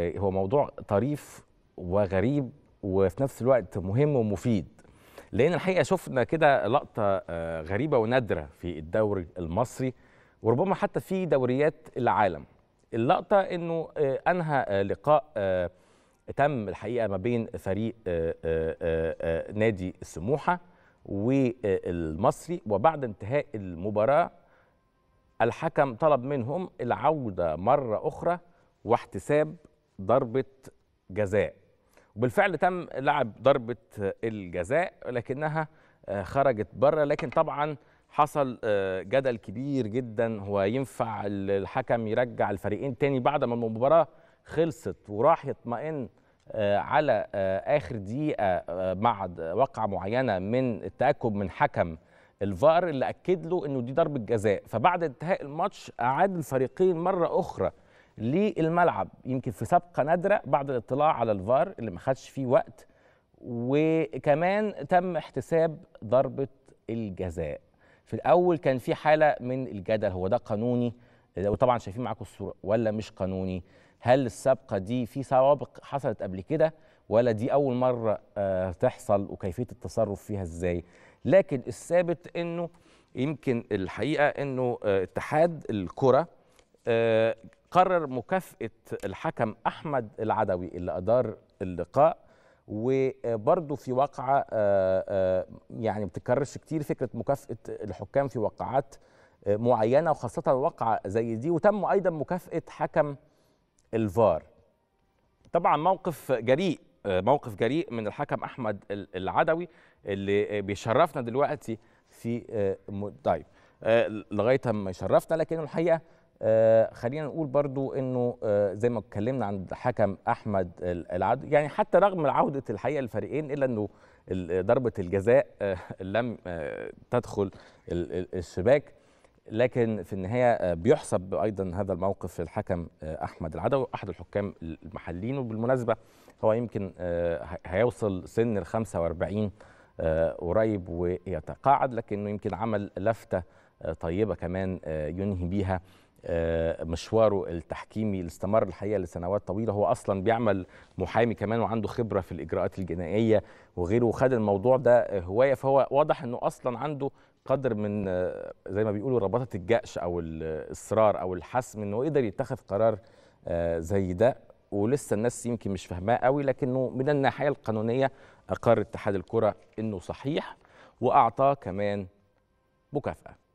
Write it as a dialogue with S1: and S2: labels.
S1: آه، هو موضوع طريف وغريب وفي نفس الوقت مهم ومفيد لان الحقيقه شفنا كده لقطه آه، غريبه ونادره في الدوري المصري وربما حتى في دوريات العالم اللقطه انه آه، انهى لقاء تم الحقيقه ما بين فريق نادي السموحه والمصري وبعد انتهاء المباراه الحكم طلب منهم العوده مره اخرى واحتساب ضربة جزاء وبالفعل تم لعب ضربة الجزاء لكنها آه، خرجت بره لكن طبعا حصل آه، جدل كبير جدا هو ينفع الحكم يرجع الفريقين تاني بعد ما المباراة خلصت وراح يطمئن آه، على اخر دقيقه مع وقعه معينه من التاكد من حكم الفار اللي اكد له انه دي ضربه جزاء فبعد انتهاء الماتش اعاد الفريقين مره اخرى للملعب يمكن في سابقه نادره بعد الاطلاع على الفار اللي ما خدش فيه وقت وكمان تم احتساب ضربه الجزاء في الاول كان في حاله من الجدل هو ده قانوني وطبعا شايفين معاكم الصوره ولا مش قانوني هل السابقه دي في سوابق حصلت قبل كده ولا دي اول مره آه، تحصل وكيفيه التصرف فيها ازاي لكن الثابت انه يمكن الحقيقه انه آه، اتحاد الكره آه، قرر مكافأة الحكم أحمد العدوي اللي أدار اللقاء وبرضه في واقعة آه، آه، يعني بتكررش كتير فكرة مكافأة الحكام في واقعات آه، معينة وخاصة واقعة زي دي وتم أيضا مكافأة حكم الفار طبعا موقف جريء موقف جريء من الحكم أحمد العدوي اللي بيشرفنا دلوقتي في طيب لغاية ما يشرفنا لكن الحقيقة آه، خلينا نقول برضو انه آه، زي ما اتكلمنا عن حكم احمد العدل يعني حتى رغم عوده الحقيقه الفريقين الا انه ضربه الجزاء آه، لم تدخل الشباك لكن في النهايه بيحسب ايضا هذا الموقف للحكم احمد العدوي احد الحكام المحليين وبالمناسبه هو يمكن هيوصل سن ال 45 قريب ويتقاعد لكنه يمكن عمل لفته طيبه كمان ينهي بيها آه، مشواره التحكيمي اللي استمر الحقيقه لسنوات طويله هو اصلا بيعمل محامي كمان وعنده خبره في الاجراءات الجنائيه وغيره وخد الموضوع ده هوايه فهو واضح انه اصلا عنده قدر من آه، زي ما بيقولوا رباطه الجأش او الاصرار او الحسم انه يقدر يتخذ قرار آه، زي ده ولسه الناس يمكن مش فاهماه قوي لكنه من الناحيه القانونيه اقر اتحاد الكره انه صحيح واعطاه كمان مكافاه